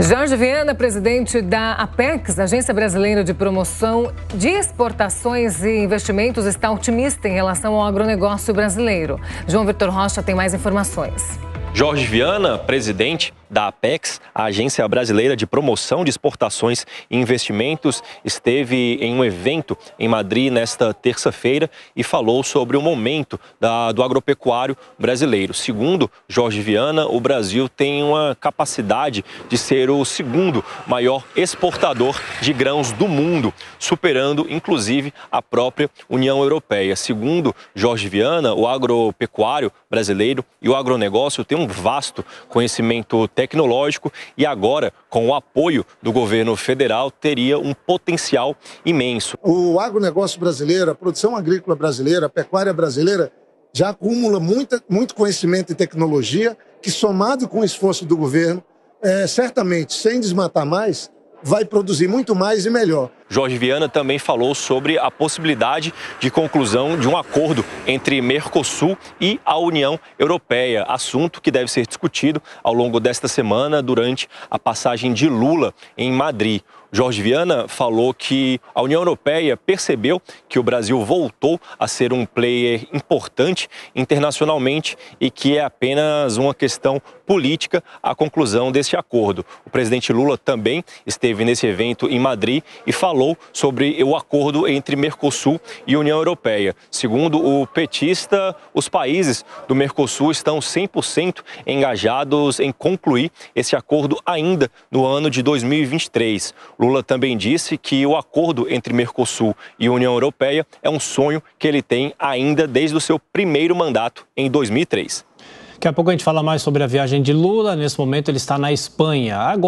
Jorge Viana, presidente da APEX, Agência Brasileira de Promoção de Exportações e Investimentos, está otimista em relação ao agronegócio brasileiro. João Vitor Rocha tem mais informações. Jorge Viana, presidente da Apex, a Agência Brasileira de Promoção de Exportações e Investimentos, esteve em um evento em Madrid nesta terça-feira e falou sobre o momento da, do agropecuário brasileiro. Segundo Jorge Viana, o Brasil tem uma capacidade de ser o segundo maior exportador de grãos do mundo, superando inclusive a própria União Europeia. Segundo Jorge Viana, o agropecuário brasileiro e o agronegócio têm um vasto conhecimento tecnológico e agora, com o apoio do governo federal, teria um potencial imenso. O agronegócio brasileiro, a produção agrícola brasileira, a pecuária brasileira, já acumula muita, muito conhecimento e tecnologia que, somado com o esforço do governo, é, certamente, sem desmatar mais, vai produzir muito mais e melhor. Jorge Viana também falou sobre a possibilidade de conclusão de um acordo entre Mercosul e a União Europeia, assunto que deve ser discutido ao longo desta semana durante a passagem de Lula em Madrid. Jorge Viana falou que a União Europeia percebeu que o Brasil voltou a ser um player importante internacionalmente e que é apenas uma questão política a conclusão deste acordo. O presidente Lula também esteve nesse evento em Madrid e falou falou sobre o acordo entre Mercosul e União Europeia. Segundo o petista, os países do Mercosul estão 100% engajados em concluir esse acordo ainda no ano de 2023. Lula também disse que o acordo entre Mercosul e União Europeia é um sonho que ele tem ainda desde o seu primeiro mandato em 2003. Daqui a pouco a gente fala mais sobre a viagem de Lula. Nesse momento ele está na Espanha. Agora